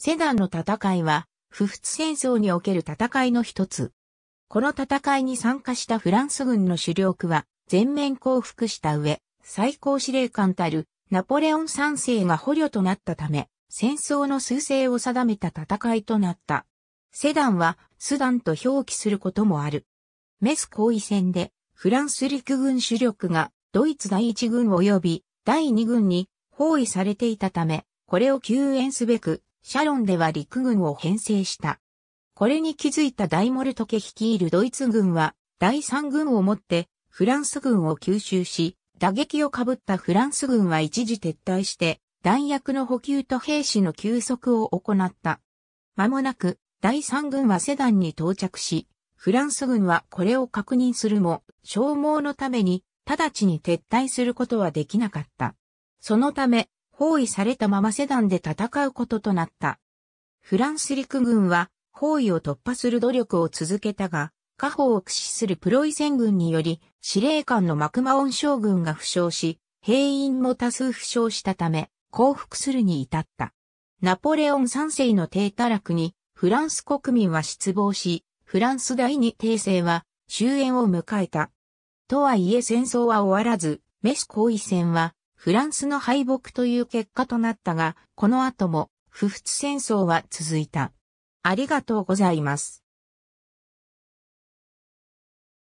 セダンの戦いは、不仏戦争における戦いの一つ。この戦いに参加したフランス軍の主力は、全面降伏した上、最高司令官たるナポレオン3世が捕虜となったため、戦争の趨勢を定めた戦いとなった。セダンはスダンと表記することもある。メス行為戦でフランス陸軍主力がドイツ第一軍及び第二軍に包囲されていたため、これを救援すべくシャロンでは陸軍を編成した。これに気づいた大モルトケ率いるドイツ軍は、第三軍をもって、フランス軍を吸収し、打撃をかぶったフランス軍は一時撤退して、弾薬の補給と兵士の休息を行った。間もなく、第三軍はセダンに到着し、フランス軍はこれを確認するも、消耗のために、直ちに撤退することはできなかった。そのため、包囲されたままセダンで戦うこととなった。フランス陸軍は包囲を突破する努力を続けたが、家宝を駆使するプロイセン軍により、司令官のマクマオン将軍が負傷し、兵員も多数負傷したため、降伏するに至った。ナポレオン三世の低堕落に、フランス国民は失望し、フランス第二帝政は終焉を迎えた。とはいえ戦争は終わらず、メス行為戦はフランスの敗北という結果となったが、この後も、不仏戦争は続いた。ありがとうございます。